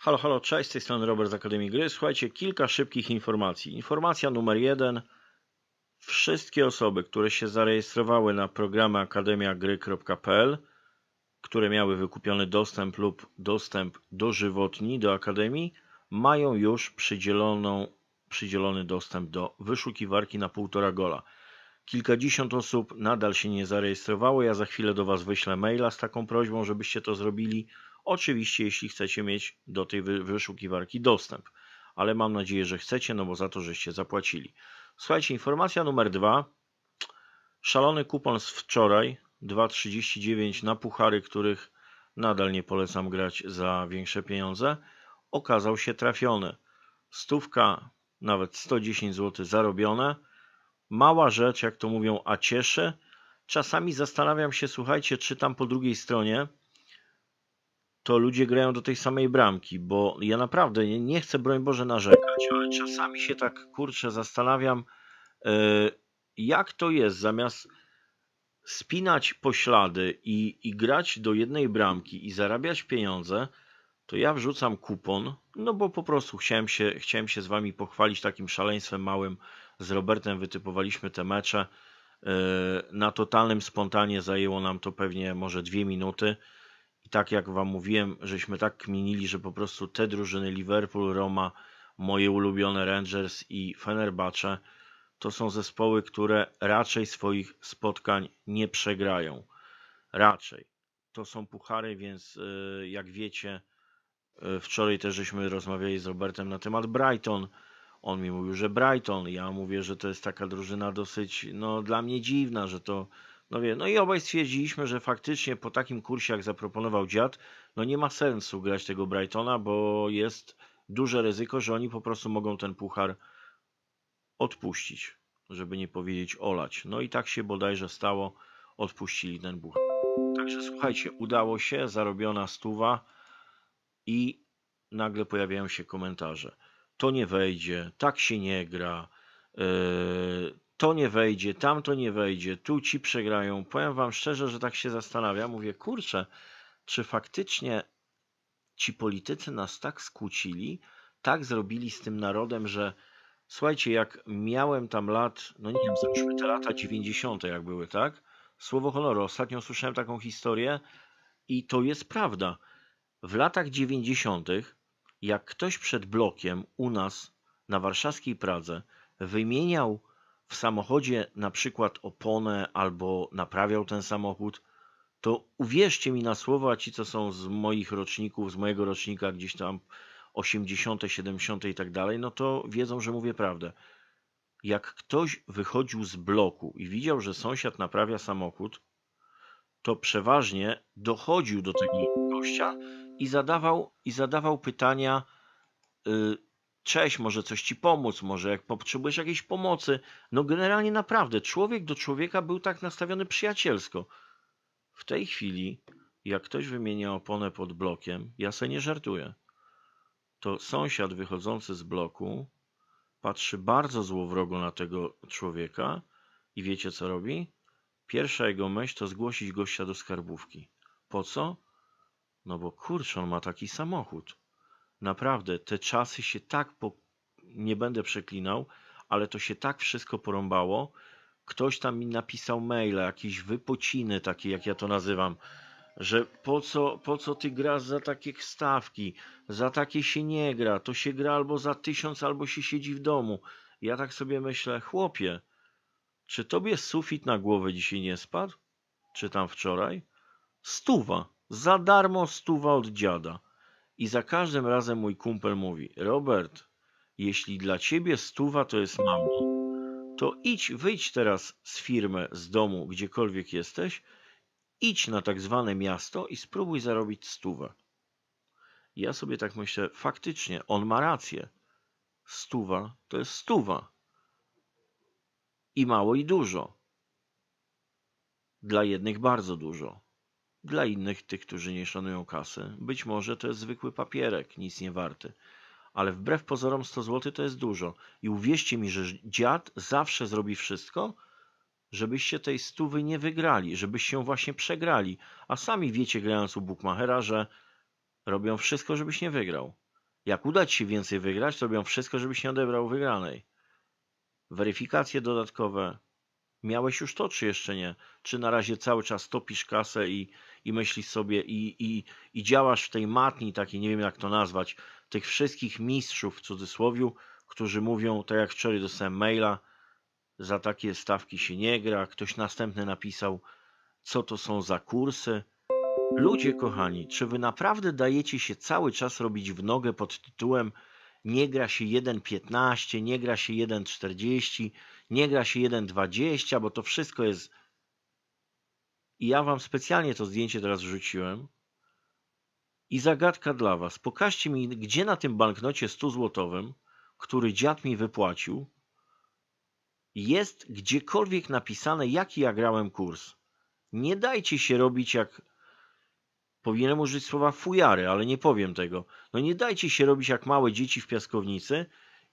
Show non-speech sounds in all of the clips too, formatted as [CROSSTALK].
Halo, halo, cześć, z tej strony Robert z Akademii Gry. Słuchajcie, kilka szybkich informacji. Informacja numer jeden. Wszystkie osoby, które się zarejestrowały na programy akademiagry.pl, które miały wykupiony dostęp lub dostęp dożywotni do Akademii, mają już przydzielony dostęp do wyszukiwarki na półtora gola. Kilkadziesiąt osób nadal się nie zarejestrowało. Ja za chwilę do Was wyślę maila z taką prośbą, żebyście to zrobili. Oczywiście, jeśli chcecie mieć do tej wyszukiwarki dostęp, ale mam nadzieję, że chcecie, no bo za to żeście zapłacili. Słuchajcie, informacja numer dwa. Szalony kupon z wczoraj 2,39 na puchary, których nadal nie polecam grać za większe pieniądze, okazał się trafiony. Stówka, nawet 110 zł zarobione. Mała rzecz, jak to mówią, a cieszy. Czasami zastanawiam się, słuchajcie, czy tam po drugiej stronie, to ludzie grają do tej samej bramki, bo ja naprawdę nie, nie chcę, broń Boże, narzekać, ale czasami się tak kurczę zastanawiam, e, jak to jest zamiast spinać poślady i, i grać do jednej bramki i zarabiać pieniądze, to ja wrzucam kupon, no bo po prostu chciałem się, chciałem się z wami pochwalić takim szaleństwem małym. Z Robertem wytypowaliśmy te mecze. E, na totalnym spontanie zajęło nam to pewnie może dwie minuty. I tak jak Wam mówiłem, żeśmy tak kminili, że po prostu te drużyny Liverpool, Roma, moje ulubione Rangers i Fenerbahce to są zespoły, które raczej swoich spotkań nie przegrają. Raczej. To są puchary, więc y, jak wiecie, y, wczoraj też żeśmy rozmawiali z Robertem na temat Brighton. On mi mówił, że Brighton. Ja mówię, że to jest taka drużyna dosyć, no dla mnie dziwna, że to no wie, no i obaj stwierdziliśmy, że faktycznie po takim kursie, jak zaproponował dziad, no nie ma sensu grać tego Brightona, bo jest duże ryzyko, że oni po prostu mogą ten puchar odpuścić, żeby nie powiedzieć olać. No i tak się bodajże stało, odpuścili ten puchar. Także słuchajcie, udało się, zarobiona stuwa i nagle pojawiają się komentarze. To nie wejdzie, tak się nie gra, yy, to nie wejdzie, tamto nie wejdzie, tu ci przegrają. Powiem Wam szczerze, że tak się zastanawiam, mówię, kurczę, czy faktycznie ci politycy nas tak skłócili, tak zrobili z tym narodem, że słuchajcie, jak miałem tam lat, no nie wiem, załóżmy te lata 90., jak były, tak? Słowo honoru, ostatnio słyszałem taką historię i to jest prawda. W latach 90., jak ktoś przed blokiem u nas na warszawskiej Pradze wymieniał w samochodzie na przykład oponę albo naprawiał ten samochód, to uwierzcie mi na słowa, ci co są z moich roczników, z mojego rocznika gdzieś tam 80., 70. i tak dalej, no to wiedzą, że mówię prawdę. Jak ktoś wychodził z bloku i widział, że sąsiad naprawia samochód, to przeważnie dochodził do tego gościa i zadawał, i zadawał pytania, y, cześć, może coś ci pomóc, może jak potrzebujesz jakiejś pomocy. No generalnie naprawdę, człowiek do człowieka był tak nastawiony przyjacielsko. W tej chwili, jak ktoś wymienia oponę pod blokiem, ja se nie żartuję, to sąsiad wychodzący z bloku patrzy bardzo złowrogo na tego człowieka i wiecie co robi? Pierwsza jego myśl to zgłosić gościa do skarbówki. Po co? No bo kurczę, on ma taki samochód. Naprawdę, te czasy się tak po... nie będę przeklinał, ale to się tak wszystko porąbało. Ktoś tam mi napisał maila, jakieś wypociny takie, jak ja to nazywam, że po co, po co ty grasz za takie stawki, za takie się nie gra, to się gra albo za tysiąc, albo się siedzi w domu. Ja tak sobie myślę, chłopie, czy tobie sufit na głowę dzisiaj nie spadł? Czy tam wczoraj? Stuwa, za darmo stuwa od dziada. I za każdym razem mój kumpel mówi: Robert, jeśli dla ciebie stuwa to jest mało, to idź, wyjdź teraz z firmy, z domu, gdziekolwiek jesteś, idź na tak zwane miasto i spróbuj zarobić stówę. Ja sobie tak myślę, faktycznie, on ma rację. Stuwa to jest stuwa. I mało, i dużo. Dla jednych bardzo dużo, dla innych, tych, którzy nie szanują kasy, być może to jest zwykły papierek, nic nie warty. Ale wbrew pozorom 100 zł to jest dużo. I uwierzcie mi, że dziad zawsze zrobi wszystko, żebyście tej stówy nie wygrali, żebyście ją właśnie przegrali. A sami wiecie, grając u Bukmachera, że robią wszystko, żebyś nie wygrał. Jak uda ci się więcej wygrać, to robią wszystko, żebyś nie odebrał wygranej. Weryfikacje dodatkowe, Miałeś już to, czy jeszcze nie? Czy na razie cały czas topisz kasę i, i myślisz sobie i, i, i działasz w tej matni takiej, nie wiem jak to nazwać, tych wszystkich mistrzów w cudzysłowie, którzy mówią, tak jak wczoraj dostałem maila, za takie stawki się nie gra, ktoś następny napisał, co to są za kursy. Ludzie kochani, czy wy naprawdę dajecie się cały czas robić w nogę pod tytułem nie gra się 1.15, nie gra się 1.40, nie gra się 1.20, bo to wszystko jest. I ja wam specjalnie to zdjęcie teraz wrzuciłem. I zagadka dla was. Pokażcie mi, gdzie na tym banknocie 100 złotowym, który dziad mi wypłacił, jest gdziekolwiek napisane, jaki ja grałem kurs. Nie dajcie się robić jak Powinienem użyć słowa fujary, ale nie powiem tego. No nie dajcie się robić jak małe dzieci w piaskownicy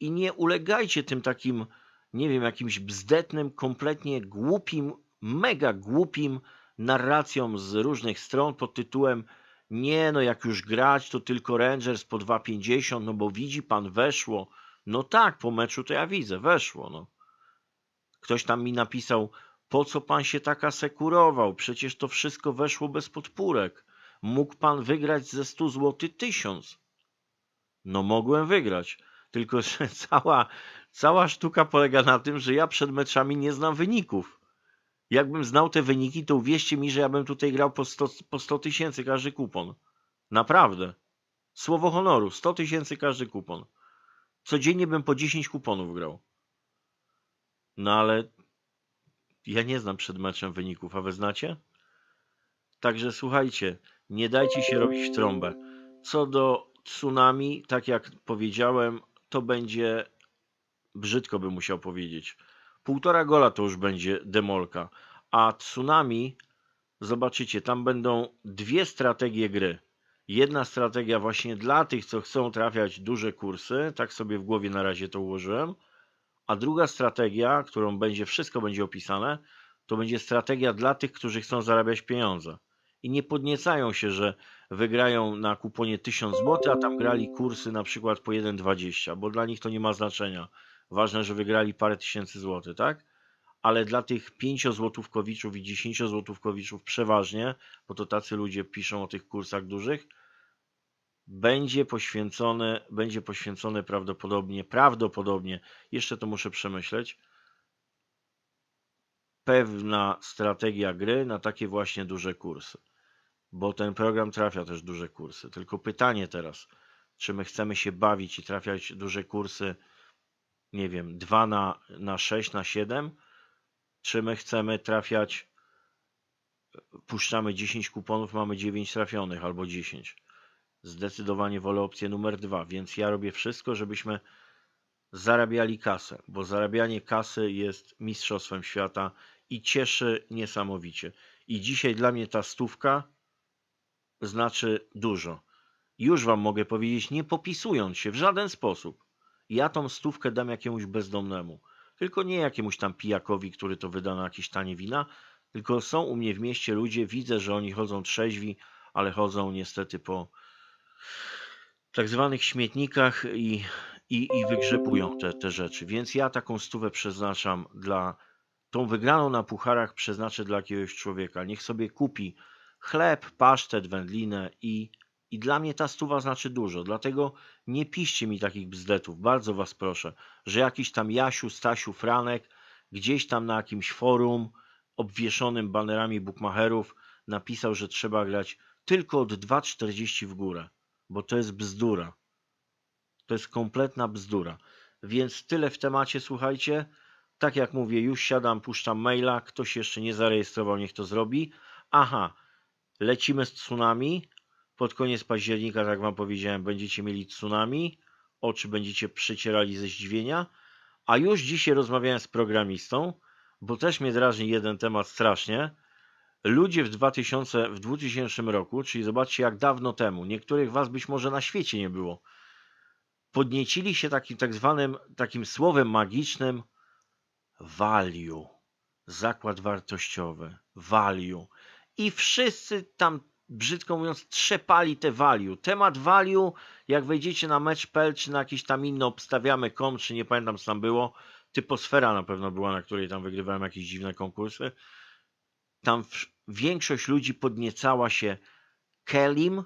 i nie ulegajcie tym takim, nie wiem, jakimś bzdetnym, kompletnie głupim, mega głupim narracjom z różnych stron pod tytułem nie, no jak już grać, to tylko Rangers po 2,50, no bo widzi pan, weszło. No tak, po meczu to ja widzę, weszło. No. Ktoś tam mi napisał, po co pan się taka sekurował? Przecież to wszystko weszło bez podpórek. Mógł pan wygrać ze 100 zł tysiąc? No mogłem wygrać, tylko [LAUGHS] że cała, cała sztuka polega na tym, że ja przed meczami nie znam wyników. Jakbym znał te wyniki, to uwierzcie mi, że ja bym tutaj grał po 100, po 100 tysięcy każdy kupon. Naprawdę. Słowo honoru, 100 tysięcy każdy kupon. Codziennie bym po 10 kuponów grał. No ale ja nie znam przed meczem wyników, a wy znacie? Także słuchajcie, nie dajcie się robić w trąbę. Co do tsunami, tak jak powiedziałem, to będzie brzydko by musiał powiedzieć. Półtora gola to już będzie demolka, a tsunami zobaczycie, tam będą dwie strategie gry. Jedna strategia właśnie dla tych, co chcą trafiać duże kursy, tak sobie w głowie na razie to ułożyłem, a druga strategia, którą będzie wszystko będzie opisane, to będzie strategia dla tych, którzy chcą zarabiać pieniądze i nie podniecają się, że wygrają na kuponie 1000 zł, a tam grali kursy na przykład po 1,20, bo dla nich to nie ma znaczenia. Ważne, że wygrali parę tysięcy złotych, tak? Ale dla tych 5-złotówkowiczów i 10-złotówkowiczów przeważnie, bo to tacy ludzie piszą o tych kursach dużych, będzie poświęcone, będzie poświęcone prawdopodobnie, prawdopodobnie, jeszcze to muszę przemyśleć, pewna strategia gry na takie właśnie duże kursy bo ten program trafia też duże kursy. Tylko pytanie teraz, czy my chcemy się bawić i trafiać duże kursy, nie wiem, 2 na, na 6, na 7, czy my chcemy trafiać, puszczamy 10 kuponów, mamy 9 trafionych albo 10. Zdecydowanie wolę opcję numer 2, więc ja robię wszystko, żebyśmy zarabiali kasę, bo zarabianie kasy jest mistrzostwem świata i cieszy niesamowicie. I dzisiaj dla mnie ta stówka znaczy dużo. Już wam mogę powiedzieć, nie popisując się w żaden sposób. Ja tą stówkę dam jakiemuś bezdomnemu. Tylko nie jakiemuś tam pijakowi, który to wyda na jakieś tanie wina, tylko są u mnie w mieście ludzie, widzę, że oni chodzą trzeźwi, ale chodzą niestety po tak zwanych śmietnikach i, i, i wygrzepują te, te rzeczy. Więc ja taką stówę przeznaczam dla, tą wygraną na pucharach przeznaczę dla jakiegoś człowieka. Niech sobie kupi Chleb, pasztet, wędlinę i... I dla mnie ta stuwa znaczy dużo, dlatego nie piszcie mi takich bzdetów, bardzo was proszę, że jakiś tam Jasiu, Stasiu, Franek gdzieś tam na jakimś forum obwieszonym banerami bukmacherów napisał, że trzeba grać tylko od 2,40 w górę, bo to jest bzdura. To jest kompletna bzdura. Więc tyle w temacie, słuchajcie. Tak jak mówię, już siadam, puszczam maila. Ktoś jeszcze nie zarejestrował, niech to zrobi. Aha, lecimy z tsunami. Pod koniec października, tak jak Wam powiedziałem, będziecie mieli tsunami. Oczy będziecie przycierali ze zdziwienia. A już dzisiaj rozmawiałem z programistą, bo też mnie drażni jeden temat strasznie. Ludzie w 2000, w 2000 roku, czyli zobaczcie jak dawno temu, niektórych Was być może na świecie nie było, podniecili się takim tak zwanym, takim słowem magicznym value, zakład wartościowy, value i wszyscy tam, brzydko mówiąc, trzepali te value. Temat value, jak wejdziecie na mecz.pl czy na jakiś tam inny obstawiamy kom, czy nie pamiętam co tam było, typosfera na pewno była, na której tam wygrywałem jakieś dziwne konkursy. Tam większość ludzi podniecała się Kelim,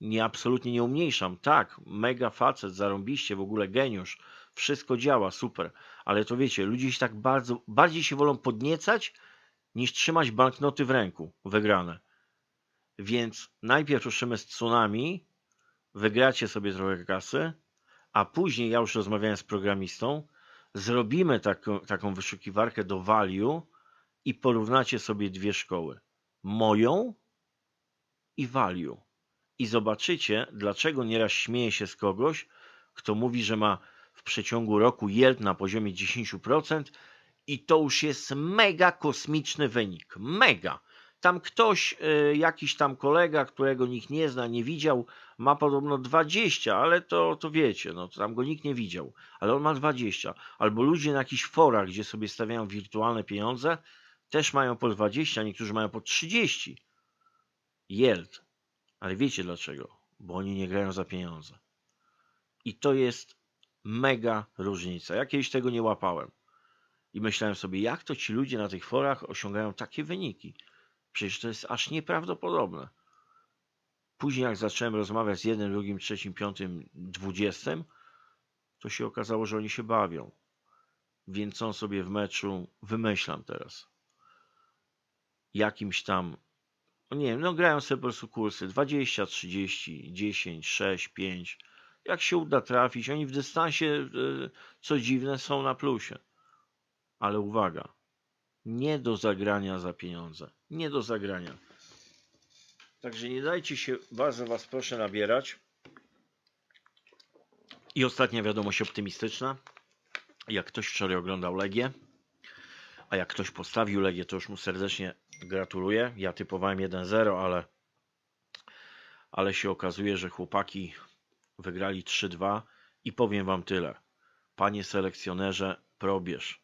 nie, absolutnie nie umniejszam. Tak, mega facet, zarąbiście, w ogóle geniusz. Wszystko działa, super. Ale to wiecie, ludzie się tak bardzo, bardziej się wolą podniecać niż trzymać banknoty w ręku, wygrane. Więc najpierw ruszymy z tsunami, wygracie sobie trochę kasy, a później, ja już rozmawiałem z programistą, zrobimy taką, taką wyszukiwarkę do value i porównacie sobie dwie szkoły. Moją i value. I zobaczycie, dlaczego nieraz śmieje się z kogoś, kto mówi, że ma w przeciągu roku yield na poziomie 10%, i to już jest mega kosmiczny wynik. Mega. Tam ktoś, e, jakiś tam kolega, którego nikt nie zna, nie widział, ma podobno 20, ale to, to wiecie, no to tam go nikt nie widział, ale on ma 20. Albo ludzie na jakichś forach, gdzie sobie stawiają wirtualne pieniądze, też mają po 20, niektórzy mają po 30. Yield. Ale wiecie dlaczego? Bo oni nie grają za pieniądze. I to jest mega różnica. Ja kiedyś tego nie łapałem. I myślałem sobie, jak to ci ludzie na tych forach osiągają takie wyniki? Przecież to jest aż nieprawdopodobne. Później jak zacząłem rozmawiać z jednym, drugim, trzecim, piątym, dwudziestym, to się okazało, że oni się bawią. Więc on sobie w meczu, wymyślam teraz, jakimś tam, no nie wiem, no grają sobie po prostu kursy 20, 30, 10, 6, 5. Jak się uda trafić, oni w dystansie, y, co dziwne, są na plusie. Ale uwaga, nie do zagrania za pieniądze. Nie do zagrania. Także nie dajcie się, bardzo Was proszę, nabierać. I ostatnia wiadomość optymistyczna. Jak ktoś wczoraj oglądał Legię, a jak ktoś postawił Legię, to już mu serdecznie gratuluję. Ja typowałem 1-0, ale, ale się okazuje, że chłopaki wygrali 3-2 i powiem Wam tyle. Panie selekcjonerze, probierz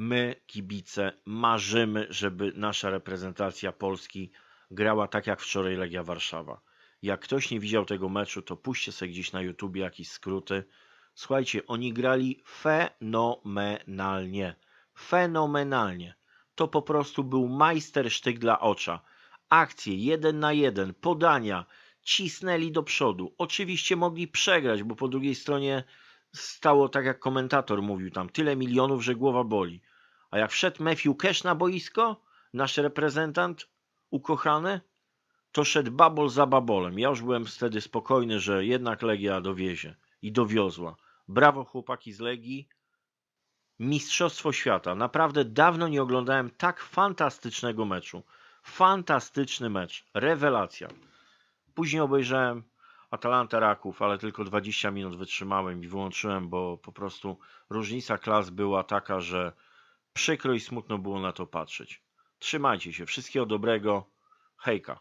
My, kibice, marzymy, żeby nasza reprezentacja Polski grała tak jak wczoraj Legia Warszawa. Jak ktoś nie widział tego meczu, to puśćcie sobie gdzieś na youtube jakieś skróty. Słuchajcie, oni grali fenomenalnie. Fenomenalnie. To po prostu był majstersztyk dla ocza. Akcje jeden na jeden, podania, cisnęli do przodu. Oczywiście mogli przegrać, bo po drugiej stronie stało, tak jak komentator mówił, tam tyle milionów, że głowa boli. A jak wszedł Matthew Cash na boisko, nasz reprezentant ukochany, to szedł babol za babolem. Ja już byłem wtedy spokojny, że jednak Legia dowiezie i dowiozła. Brawo chłopaki z Legii. Mistrzostwo świata. Naprawdę dawno nie oglądałem tak fantastycznego meczu. Fantastyczny mecz. Rewelacja. Później obejrzałem Atalanta Raków, ale tylko 20 minut wytrzymałem i wyłączyłem, bo po prostu różnica klas była taka, że Przykro i smutno było na to patrzeć. Trzymajcie się, wszystkiego dobrego, hejka.